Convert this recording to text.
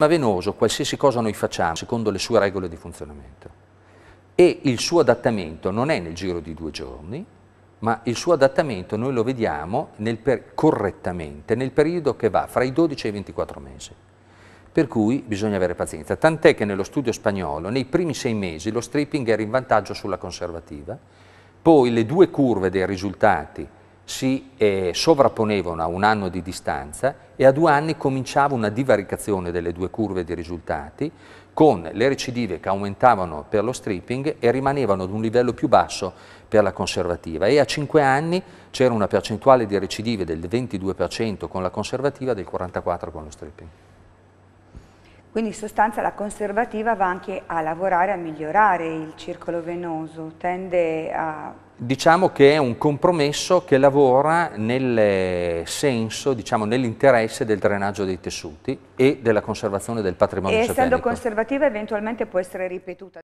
sistema venoso, qualsiasi cosa noi facciamo, secondo le sue regole di funzionamento, e il suo adattamento non è nel giro di due giorni, ma il suo adattamento noi lo vediamo nel correttamente nel periodo che va fra i 12 e i 24 mesi. Per cui bisogna avere pazienza, tant'è che nello studio spagnolo nei primi sei mesi lo stripping era in vantaggio sulla conservativa, poi le due curve dei risultati si eh, sovrapponevano a un anno di distanza e a due anni cominciava una divaricazione delle due curve di risultati con le recidive che aumentavano per lo stripping e rimanevano ad un livello più basso per la conservativa e a 5 anni c'era una percentuale di recidive del 22% con la conservativa e del 44% con lo stripping. Quindi in sostanza la conservativa va anche a lavorare, a migliorare il circolo venoso, tende a... Diciamo che è un compromesso che lavora nel senso, diciamo nell'interesse del drenaggio dei tessuti e della conservazione del patrimonio E essendo conservativa eventualmente può essere ripetuta.